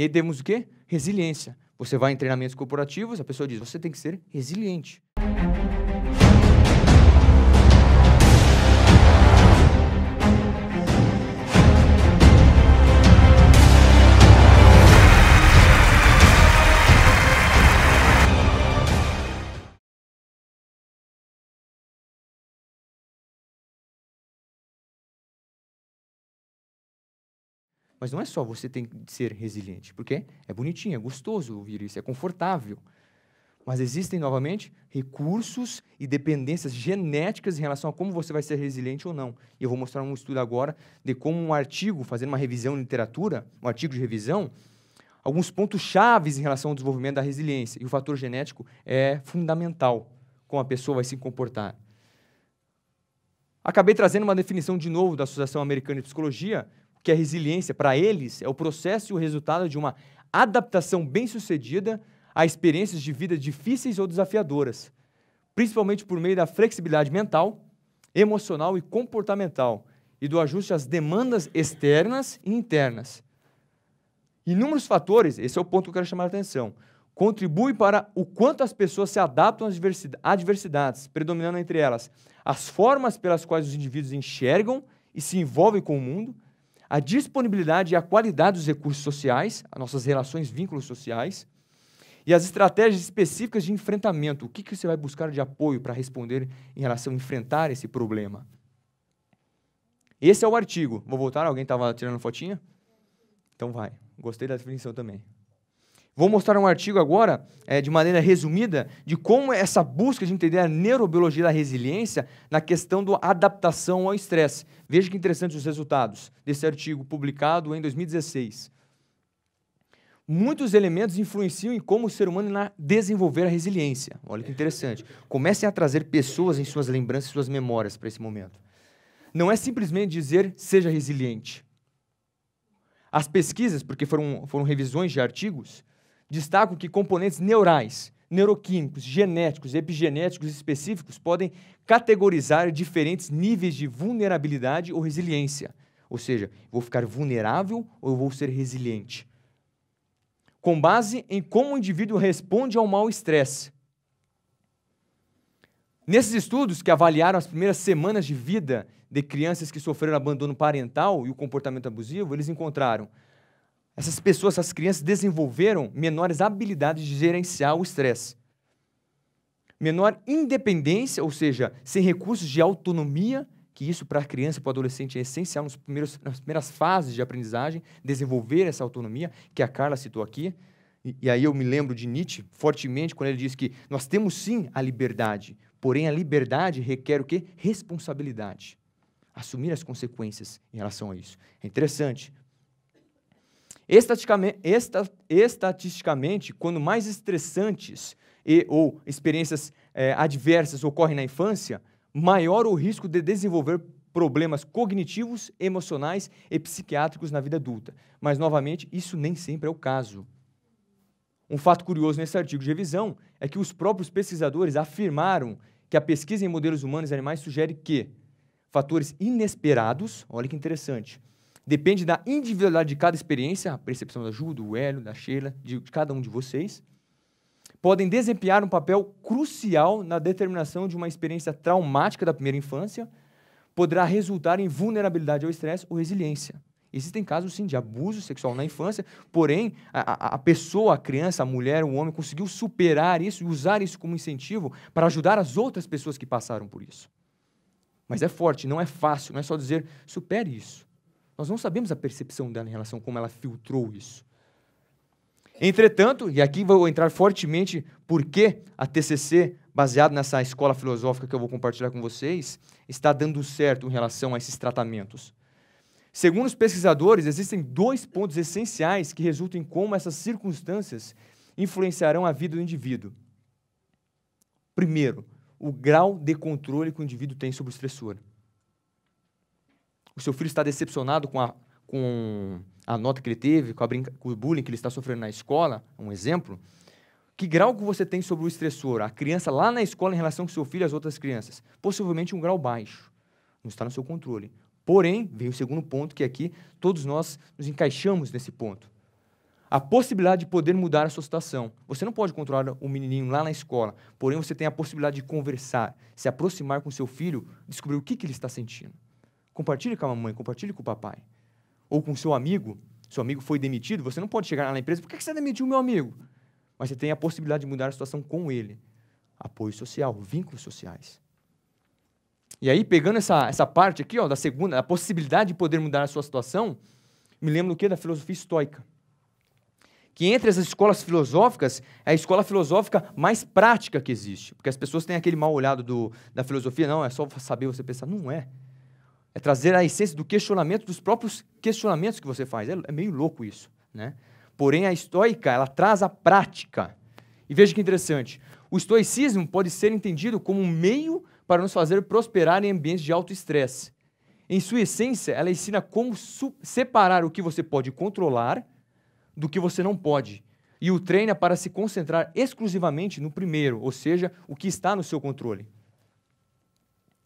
E aí demos o quê? Resiliência. Você vai em treinamentos corporativos, a pessoa diz: você tem que ser resiliente. Mas não é só você tem que ser resiliente, porque é bonitinho, é gostoso ouvir isso, é confortável. Mas existem, novamente, recursos e dependências genéticas em relação a como você vai ser resiliente ou não. E eu vou mostrar um estudo agora de como um artigo, fazendo uma revisão de literatura, um artigo de revisão, alguns pontos chaves em relação ao desenvolvimento da resiliência. E o fator genético é fundamental como a pessoa vai se comportar. Acabei trazendo uma definição de novo da Associação Americana de Psicologia, que a resiliência, para eles, é o processo e o resultado de uma adaptação bem-sucedida a experiências de vida difíceis ou desafiadoras, principalmente por meio da flexibilidade mental, emocional e comportamental e do ajuste às demandas externas e internas. Inúmeros fatores, esse é o ponto que eu quero chamar a atenção, contribuem para o quanto as pessoas se adaptam às adversidades, predominando entre elas as formas pelas quais os indivíduos enxergam e se envolvem com o mundo, a disponibilidade e a qualidade dos recursos sociais, as nossas relações, vínculos sociais, e as estratégias específicas de enfrentamento. O que, que você vai buscar de apoio para responder em relação a enfrentar esse problema? Esse é o artigo. Vou voltar, alguém estava tirando fotinha? Então vai. Gostei da definição também. Vou mostrar um artigo agora, é, de maneira resumida, de como essa busca de entender a neurobiologia da resiliência na questão da adaptação ao estresse. Veja que interessantes os resultados desse artigo publicado em 2016. Muitos elementos influenciam em como o ser humano é na desenvolver a resiliência. Olha que interessante. Comecem a trazer pessoas em suas lembranças e suas memórias para esse momento. Não é simplesmente dizer seja resiliente. As pesquisas, porque foram, foram revisões de artigos, Destaco que componentes neurais, neuroquímicos, genéticos e epigenéticos específicos podem categorizar diferentes níveis de vulnerabilidade ou resiliência. Ou seja, vou ficar vulnerável ou vou ser resiliente? Com base em como o indivíduo responde ao mau estresse. Nesses estudos que avaliaram as primeiras semanas de vida de crianças que sofreram abandono parental e o comportamento abusivo, eles encontraram essas pessoas, essas crianças desenvolveram menores habilidades de gerenciar o estresse. Menor independência, ou seja, sem recursos de autonomia, que isso para a criança e para o adolescente é essencial nos primeiros, nas primeiras fases de aprendizagem, desenvolver essa autonomia, que a Carla citou aqui. E, e aí eu me lembro de Nietzsche fortemente quando ele diz que nós temos sim a liberdade, porém a liberdade requer o quê? Responsabilidade assumir as consequências em relação a isso. É interessante, Estatisticamente, quando mais estressantes e ou experiências é, adversas ocorrem na infância, maior o risco de desenvolver problemas cognitivos, emocionais e psiquiátricos na vida adulta. Mas, novamente, isso nem sempre é o caso. Um fato curioso nesse artigo de revisão é que os próprios pesquisadores afirmaram que a pesquisa em modelos humanos e animais sugere que fatores inesperados, olha que interessante, Depende da individualidade de cada experiência, a percepção da Ju, do Hélio, da Sheila, de, de cada um de vocês. Podem desempenhar um papel crucial na determinação de uma experiência traumática da primeira infância, poderá resultar em vulnerabilidade ao estresse ou resiliência. Existem casos, sim, de abuso sexual na infância, porém, a, a, pessoa, a criança, a mulher, o homem conseguiu superar isso e usar isso como incentivo para ajudar as outras pessoas que passaram por isso. Mas é forte, não é fácil, não é só dizer supere isso. Nós não sabemos a percepção dela em relação a como ela filtrou isso. Entretanto, e aqui vou entrar fortemente porque a TCC, baseado nessa escola filosófica que eu vou compartilhar com vocês, está dando certo em relação a esses tratamentos. Segundo os pesquisadores, existem dois pontos essenciais que resultam em como essas circunstâncias influenciarão a vida do indivíduo. Primeiro, o grau de controle que o indivíduo tem sobre o estressor o seu filho está decepcionado com a, com a nota que ele teve, com, brinca, com o bullying que ele está sofrendo na escola, um exemplo, que grau que você tem sobre o estressor, a criança lá na escola em relação com seu filho e as outras crianças? Possivelmente um grau baixo. Não está no seu controle. Porém, vem o segundo ponto, que aqui é todos nós nos encaixamos nesse ponto. A possibilidade de poder mudar a sua situação. Você não pode controlar o menininho lá na escola, porém você tem a possibilidade de conversar, se aproximar com seu filho, descobrir o que, que ele está sentindo. Compartilhe com a mamãe, compartilhe com o papai. Ou com seu amigo. Seu amigo foi demitido, você não pode chegar lá na empresa, por que você demitiu meu amigo? Mas você tem a possibilidade de mudar a situação com ele. Apoio social, vínculos sociais. E aí, pegando essa, essa parte aqui, ó, da segunda, a possibilidade de poder mudar a sua situação, me lembro do que? Da filosofia estoica. Que entre as escolas filosóficas, é a escola filosófica mais prática que existe. Porque as pessoas têm aquele mal olhado do, da filosofia, não, é só saber você pensar. Não é. É trazer a essência do questionamento dos próprios questionamentos que você faz. É, é meio louco isso, né? Porém, a estoica, ela traz a prática. E veja que interessante. O estoicismo pode ser entendido como um meio para nos fazer prosperar em ambientes de alto estresse. Em sua essência, ela ensina como separar o que você pode controlar do que você não pode e o treina para se concentrar exclusivamente no primeiro, ou seja, o que está no seu controle.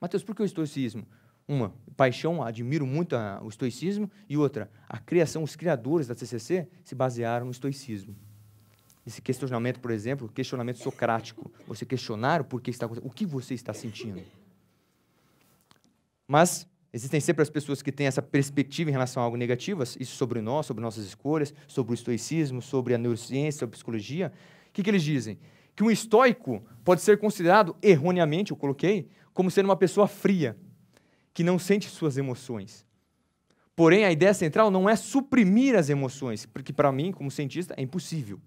Mateus, por que o estoicismo? uma, paixão, admiro muito a, o estoicismo, e outra, a criação, os criadores da CCC se basearam no estoicismo. Esse questionamento, por exemplo, questionamento socrático, você questionar o porquê está o que você está sentindo. Mas existem sempre as pessoas que têm essa perspectiva em relação a algo negativas, isso sobre nós, sobre nossas escolhas, sobre o estoicismo, sobre a neurociência, sobre a psicologia. O que, que eles dizem? Que um estoico pode ser considerado erroneamente, eu coloquei, como sendo uma pessoa fria, que não sente suas emoções. Porém, a ideia central não é suprimir as emoções, porque para mim, como cientista, é impossível.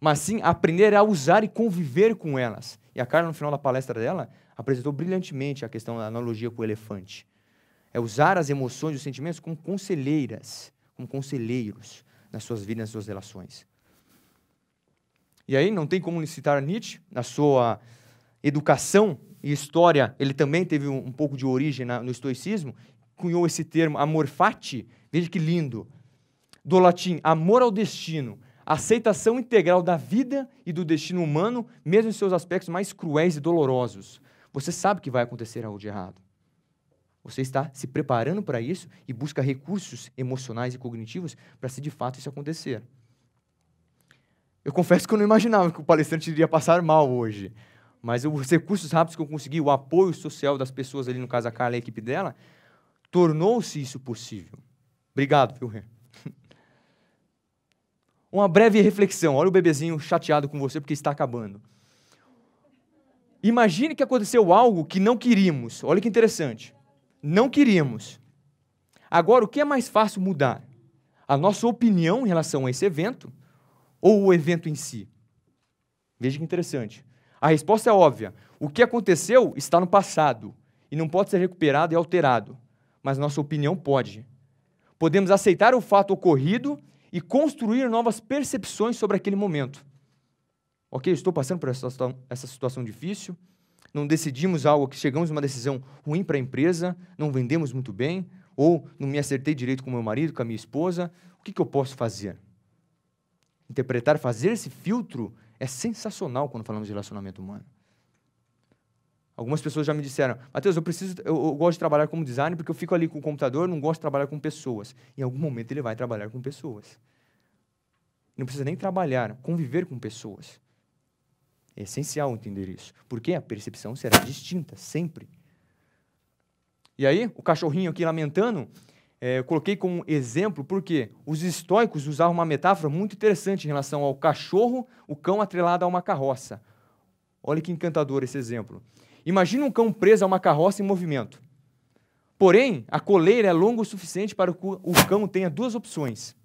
Mas sim aprender a usar e conviver com elas. E a Carla, no final da palestra dela, apresentou brilhantemente a questão da analogia com o elefante. É usar as emoções e os sentimentos como conselheiras, como conselheiros nas suas vidas, nas suas relações. E aí não tem como citar Nietzsche na sua educação e história, ele também teve um, um pouco de origem na, no estoicismo, cunhou esse termo amor fati, veja que lindo, do latim amor ao destino, aceitação integral da vida e do destino humano, mesmo em seus aspectos mais cruéis e dolorosos. Você sabe que vai acontecer algo de errado. Você está se preparando para isso e busca recursos emocionais e cognitivos para se de fato isso acontecer. Eu confesso que eu não imaginava que o palestrante iria passar mal hoje mas os recursos rápidos que eu consegui, o apoio social das pessoas ali, no Casa a Carla e a equipe dela, tornou-se isso possível. Obrigado, viu, Ren? Uma breve reflexão. Olha o bebezinho chateado com você porque está acabando. Imagine que aconteceu algo que não queríamos. Olha que interessante. Não queríamos. Agora, o que é mais fácil mudar? A nossa opinião em relação a esse evento ou o evento em si? Veja que interessante. A resposta é óbvia. O que aconteceu está no passado e não pode ser recuperado e alterado, mas nossa opinião pode. Podemos aceitar o fato ocorrido e construir novas percepções sobre aquele momento. Ok, estou passando por essa, essa situação difícil, não decidimos algo, que chegamos a uma decisão ruim para a empresa, não vendemos muito bem, ou não me acertei direito com meu marido, com a minha esposa, o que, que eu posso fazer? Interpretar, fazer esse filtro é sensacional quando falamos de relacionamento humano. Algumas pessoas já me disseram, Matheus, eu preciso, eu, eu, gosto de trabalhar como designer porque eu fico ali com o computador, não gosto de trabalhar com pessoas. Em algum momento ele vai trabalhar com pessoas. Não precisa nem trabalhar, conviver com pessoas. É essencial entender isso, porque a percepção será distinta sempre. E aí, o cachorrinho aqui lamentando, é, eu coloquei como exemplo porque os estoicos usavam uma metáfora muito interessante em relação ao cachorro, o cão atrelado a uma carroça. Olha que encantador esse exemplo. Imagina um cão preso a uma carroça em movimento. Porém, a coleira é longa o suficiente para que o cão tenha duas opções.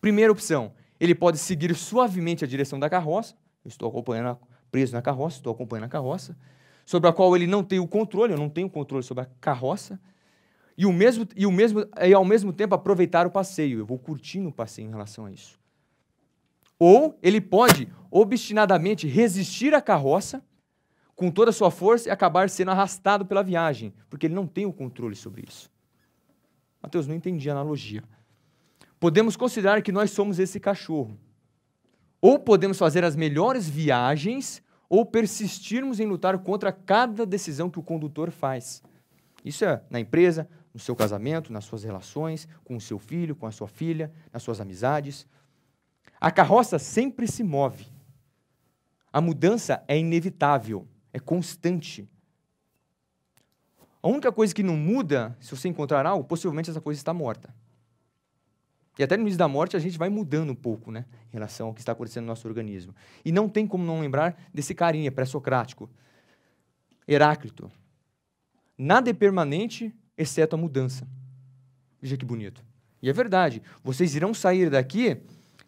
Primeira opção, ele pode seguir suavemente a direção da carroça. Eu estou acompanhando a, preso na carroça, estou acompanhando a carroça, sobre a qual ele não tem o controle, eu não tenho controle sobre a carroça. E, o mesmo, e, o mesmo, e ao mesmo tempo aproveitar o passeio. Eu vou curtindo o passeio em relação a isso. Ou ele pode obstinadamente resistir à carroça com toda a sua força e acabar sendo arrastado pela viagem, porque ele não tem o controle sobre isso. Mateus, não entendi a analogia. Podemos considerar que nós somos esse cachorro. Ou podemos fazer as melhores viagens ou persistirmos em lutar contra cada decisão que o condutor faz. Isso é na empresa, no seu casamento, nas suas relações, com o seu filho, com a sua filha, nas suas amizades. A carroça sempre se move. A mudança é inevitável, é constante. A única coisa que não muda, se você encontrar algo, possivelmente essa coisa está morta. E até no início da morte a gente vai mudando um pouco, né, em relação ao que está acontecendo no nosso organismo. E não tem como não lembrar desse carinha pré-socrático, Heráclito. Nada é permanente exceto a mudança. Veja que bonito. E é verdade, vocês irão sair daqui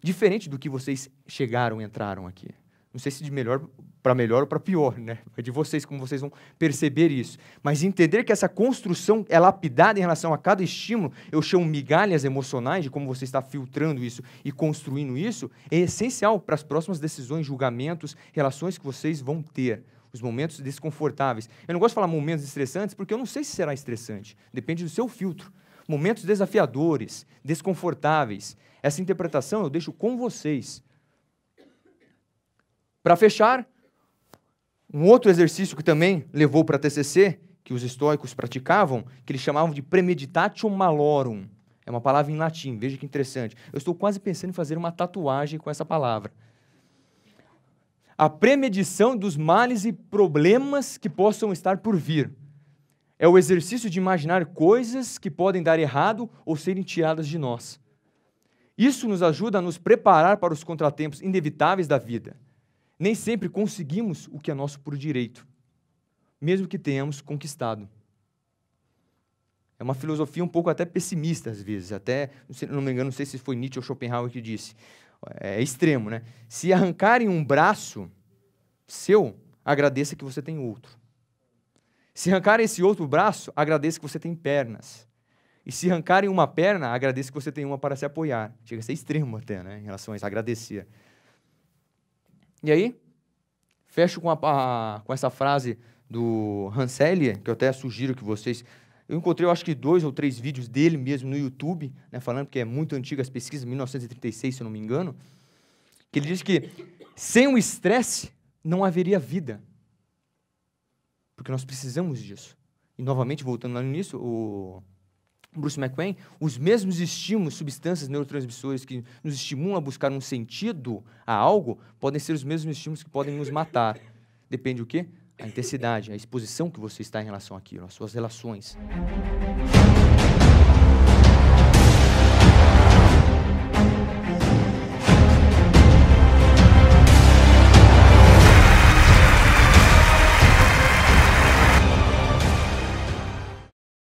diferente do que vocês chegaram, entraram aqui. Não sei se de melhor para melhor ou para pior, né? É de vocês como vocês vão perceber isso. Mas entender que essa construção é lapidada em relação a cada estímulo, eu chamo migalhas emocionais de como você está filtrando isso e construindo isso, é essencial para as próximas decisões, julgamentos, relações que vocês vão ter os momentos desconfortáveis. Eu não gosto de falar momentos estressantes porque eu não sei se será estressante. Depende do seu filtro. Momentos desafiadores, desconfortáveis. Essa interpretação eu deixo com vocês. Para fechar, um outro exercício que também levou para a TCC, que os estoicos praticavam, que eles chamavam de premeditatio malorum. É uma palavra em latim, veja que interessante. Eu estou quase pensando em fazer uma tatuagem com essa palavra a premedição dos males e problemas que possam estar por vir. É o exercício de imaginar coisas que podem dar errado ou serem tiradas de nós. Isso nos ajuda a nos preparar para os contratempos inevitáveis da vida. Nem sempre conseguimos o que é nosso por direito, mesmo que tenhamos conquistado. É uma filosofia um pouco até pessimista, às vezes. Até, não me engano, não sei se foi Nietzsche ou Schopenhauer que disse. É, é extremo, né? Se arrancarem um braço seu, agradeça que você tem outro. Se arrancarem esse outro braço, agradeça que você tem pernas. E se arrancarem uma perna, agradeça que você tem uma para se apoiar. Chega a ser extremo até, né? Em relação a isso, agradecer. E aí, fecho com, a, a, com essa frase do Hanselli, que eu até sugiro que vocês eu encontrei, eu acho que dois ou três vídeos dele mesmo no YouTube, né, falando que é muito antiga as pesquisas, 1936, se eu não me engano, que ele diz que sem o estresse não haveria vida. Porque nós precisamos disso. E novamente, voltando lá no início, o Bruce McQueen, os mesmos estímulos, substâncias neurotransmissores que nos estimulam a buscar um sentido a algo, podem ser os mesmos estímulos que podem nos matar. Depende o quê? a intensidade, a exposição que você está em relação àquilo, as suas relações.